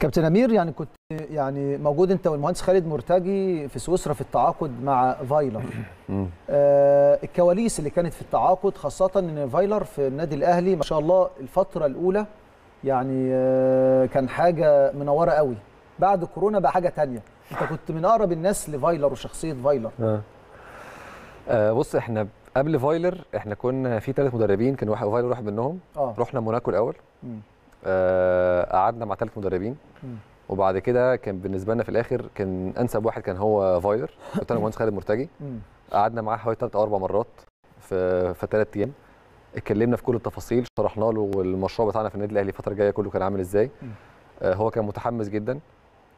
كابتن امير يعني كنت يعني موجود انت والمهندس خالد مرتجي في سويسرا في التعاقد مع فايلر آه الكواليس اللي كانت في التعاقد خاصه ان فايلر في النادي الاهلي ما شاء الله الفتره الاولى يعني آه كان حاجه منوره قوي بعد كورونا بقى حاجه ثانيه انت كنت من اقرب الناس لفايلر وشخصيه فايلر آه. آه بص احنا قبل فايلر احنا كنا في ثلاث مدربين كان واحد فايلر واحد منهم آه. رحنا موناكو الاول م. آه، قعدنا مع ثلاث مدربين وبعد كده كان بالنسبه لنا في الاخر كان انسب واحد كان هو فايلر كنت انا مهندس خالد مرتجي قعدنا معاه حوالي ثلاث او اربع مرات في في ثلاث ايام اتكلمنا في كل التفاصيل شرحنا له المشروع بتاعنا في النادي الاهلي الفتره الجايه كله كان عامل ازاي آه هو كان متحمس جدا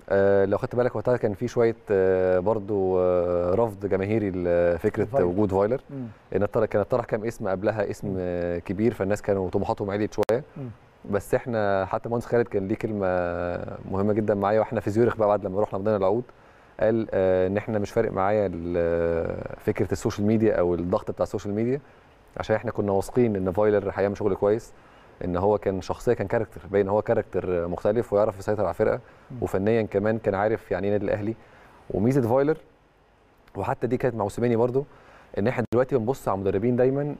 آه لو خدت بالك وقتها كان في شويه آه برضو آه رفض جماهيري لفكره آه، فايلر. وجود فايلر لان كان اتطرح كام اسم قبلها اسم آه كبير فالناس كانوا طموحاتهم عاليه شويه بس احنا حتى مهندس خالد كان ليه كلمه مهمه جدا معايا واحنا في زيورخ بقى بعد لما رحنا مدينة العود قال آه، ان احنا مش فارق معايا آه، فكره السوشيال ميديا او الضغط بتاع السوشيال ميديا عشان احنا كنا واثقين ان فايلر هيعمل شغل كويس ان هو كان شخصيه كان كاركتر باين هو كاركتر مختلف ويعرف يسيطر على فرقه وفنيا كمان كان عارف يعني ايه النادي الاهلي وميزه فايلر وحتى دي كانت مع موسيماني برده ان احنا دلوقتي بنبص على المدربين دايما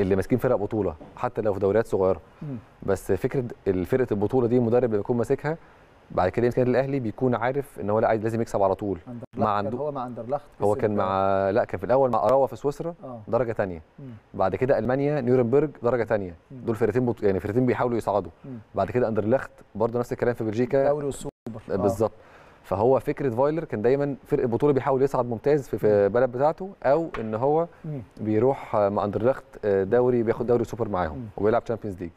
اللي ماسكين فرق بطوله حتى لو في دوريات صغيره بس فكره فرقه البطوله دي المدرب اللي بيكون ماسكها بعد كده يمكن الاهلي بيكون عارف ان هو لا لازم يكسب على طول ما عنده هو مع اندرلخت هو كان مع لا كان في الاول مع اراوا في سويسرا آه. درجه ثانيه بعد كده المانيا نيورنبرج درجه ثانيه دول فرقتين بط... يعني فرقتين بيحاولوا يصعدوا مم. بعد كده اندرلخت برضه نفس الكلام في بلجيكا دوري والسوبر آه. بالظبط فهو فكره فايلر كان دايما فرق بطوله بيحاول يصعد ممتاز في البلد بتاعته او ان هو بيروح مع اندرلخت آه، دوري بياخد دوري سوبر معاهم وبيلعب تشامبيونز ليج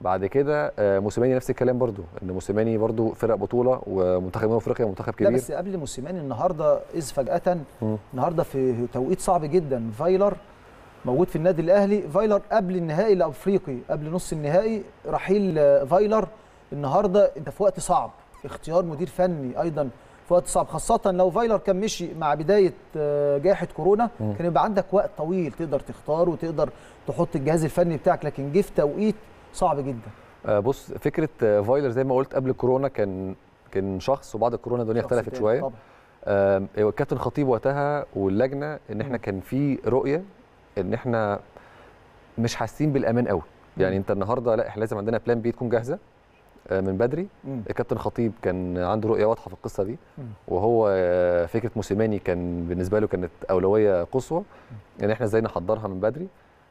بعد كده آه، موسيماني نفس الكلام برضو ان موسيماني برضو فرق بطوله ومنتخب جنوب افريقيا ومنتخب كبير لا بس قبل موسيماني النهارده اذ فجاه النهارده في توقيت صعب جدا فايلر موجود في النادي الاهلي فايلر قبل النهائي الافريقي قبل نص النهائي رحيل آه، فايلر النهارده انت في وقت صعب اختيار مدير فني ايضا في وقت صعب خاصه لو فايلر كان مشي مع بدايه آه، جائحه كورونا كان يبقى عندك وقت طويل تقدر تختار وتقدر تحط الجهاز الفني بتاعك لكن جه في توقيت صعب جدا آه، بص فكره آه، فايلر زي ما قلت قبل كورونا كان كان شخص وبعد كورونا الدنيا اختلفت شويه طبعا. كابتن خطيب وقتها واللجنه ان احنا كان في رؤيه ان احنا مش حاسين بالامان قوي يعني انت النهارده لا احنا لازم عندنا بلان بي تكون جاهزه آه، من بدري الكابتن خطيب كان عنده رؤيه واضحه في القصه دي وهو آه، فكره موسيماني كان بالنسبه له كانت اولويه قصوى ان يعني احنا ازاي نحضرها من بدري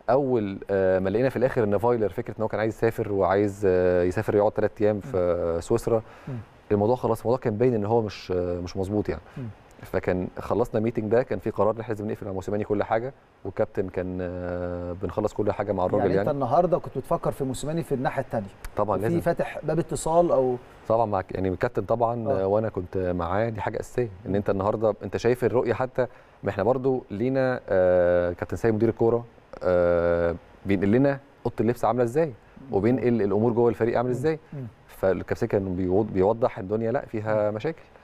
اول آه، ما لقينا في الاخر ان فايلر فكره ان هو كان عايز يسافر وعايز يسافر يقعد ثلاث ايام في سويسرا الموضوع خلاص الموضوع كان باين ان هو مش مش مظبوط يعني فكان خلصنا ميتنج ده كان في قرار ان احنا لازم نقفل على موسيماني كل حاجه والكابتن كان آه، بنخلص كل حاجه مع الراجل يعني, يعني انت النهارده كنت بتفكر في موسيماني في الناحيه الثانيه طبعا لازم في فاتح باب اتصال او طبعا مع يعني الكابتن طبعا أوه. آه، وانا كنت معاه دي حاجه اساسيه ان انت النهارده انت شايف الرؤيه حتى ما احنا برضو لينا آه كابتن سيد مدير الكوره آه بينقل لنا اوضه اللبس عامله ازاي وبينقل الامور جوه الفريق عامل ازاي فالكابتن كان بيوضح الدنيا لا فيها مشاكل